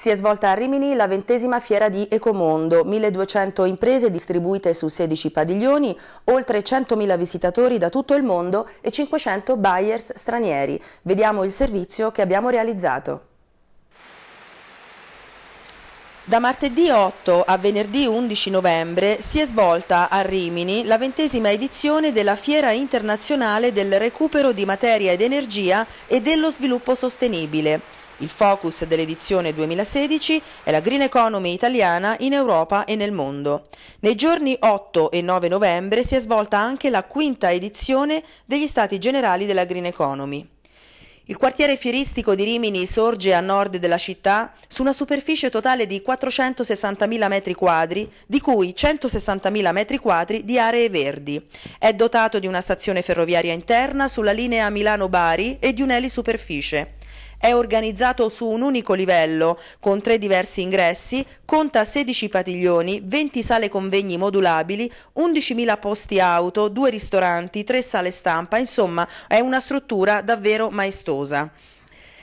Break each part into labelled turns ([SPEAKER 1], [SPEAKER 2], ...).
[SPEAKER 1] Si è svolta a Rimini la ventesima fiera di Ecomondo, 1200 imprese distribuite su 16 padiglioni, oltre 100.000 visitatori da tutto il mondo e 500 buyers stranieri. Vediamo il servizio che abbiamo realizzato. Da martedì 8 a venerdì 11 novembre si è svolta a Rimini la ventesima edizione della Fiera Internazionale del Recupero di Materia ed Energia e dello Sviluppo Sostenibile. Il focus dell'edizione 2016 è la green economy italiana in Europa e nel mondo. Nei giorni 8 e 9 novembre si è svolta anche la quinta edizione degli Stati Generali della Green Economy. Il quartiere fieristico di Rimini sorge a nord della città su una superficie totale di 460.000 m2, di cui 160.000 m2 di aree verdi. È dotato di una stazione ferroviaria interna sulla linea Milano-Bari e di un'elisuperficie. È organizzato su un unico livello, con tre diversi ingressi, conta 16 padiglioni, 20 sale convegni modulabili, 11.000 posti auto, due ristoranti, tre sale stampa, insomma è una struttura davvero maestosa.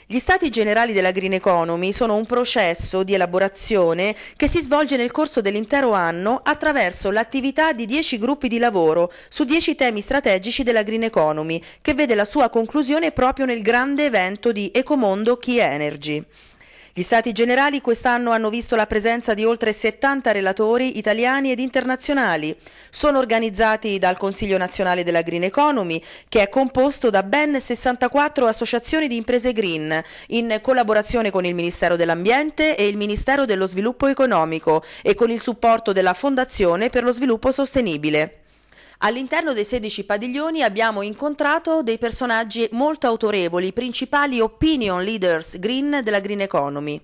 [SPEAKER 1] Gli stati generali della Green Economy sono un processo di elaborazione che si svolge nel corso dell'intero anno attraverso l'attività di 10 gruppi di lavoro su 10 temi strategici della Green Economy, che vede la sua conclusione proprio nel grande evento di Ecomondo Key Energy. Gli Stati Generali quest'anno hanno visto la presenza di oltre 70 relatori italiani ed internazionali. Sono organizzati dal Consiglio nazionale della Green Economy, che è composto da ben 64 associazioni di imprese green, in collaborazione con il Ministero dell'Ambiente e il Ministero dello Sviluppo Economico e con il supporto della Fondazione per lo Sviluppo Sostenibile. All'interno dei 16 padiglioni abbiamo incontrato dei personaggi molto autorevoli, i principali opinion leaders green della green economy.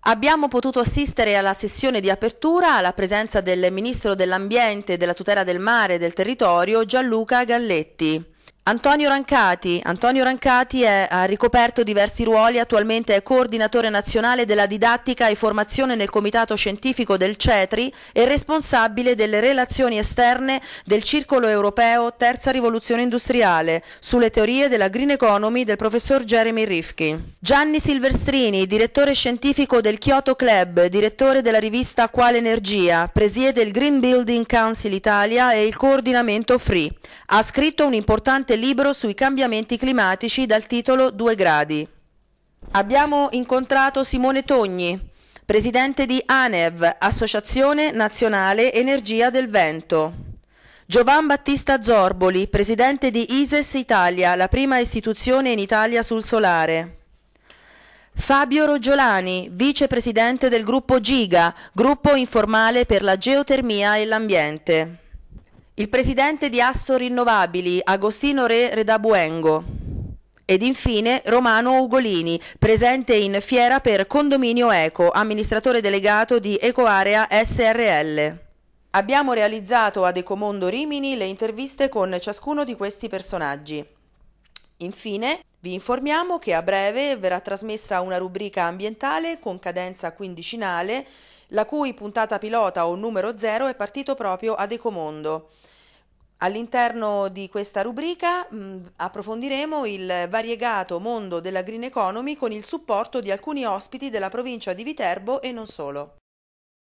[SPEAKER 1] Abbiamo potuto assistere alla sessione di apertura alla presenza del Ministro dell'Ambiente, della tutela del mare e del territorio Gianluca Galletti. Antonio Rancati. Antonio Rancati è, ha ricoperto diversi ruoli, attualmente è coordinatore nazionale della didattica e formazione nel comitato scientifico del CETRI e responsabile delle relazioni esterne del Circolo Europeo Terza Rivoluzione Industriale sulle teorie della Green Economy del professor Jeremy Rifkin. Gianni Silvestrini, direttore scientifico del Kyoto Club, direttore della rivista Quale Energia, presiede il Green Building Council Italia e il coordinamento Free. Ha scritto un importante del libro sui cambiamenti climatici dal titolo Due gradi. Abbiamo incontrato Simone Togni, presidente di ANEV, Associazione Nazionale Energia del Vento. Giovan Battista Zorboli, presidente di ISES Italia, la prima istituzione in Italia sul solare. Fabio Roggiolani, vicepresidente del gruppo GIGA, gruppo informale per la geotermia e l'ambiente il presidente di Asso Rinnovabili, Agostino Re Redabuengo. Ed infine Romano Ugolini, presente in fiera per Condominio Eco, amministratore delegato di Ecoarea SRL. Abbiamo realizzato ad Ecomondo Rimini le interviste con ciascuno di questi personaggi. Infine, vi informiamo che a breve verrà trasmessa una rubrica ambientale con cadenza quindicinale la cui puntata pilota o numero zero è partito proprio ad Ecomondo. All'interno di questa rubrica mh, mm, approfondiremo il variegato mondo della green economy con il supporto di alcuni ospiti della provincia di Viterbo e non solo.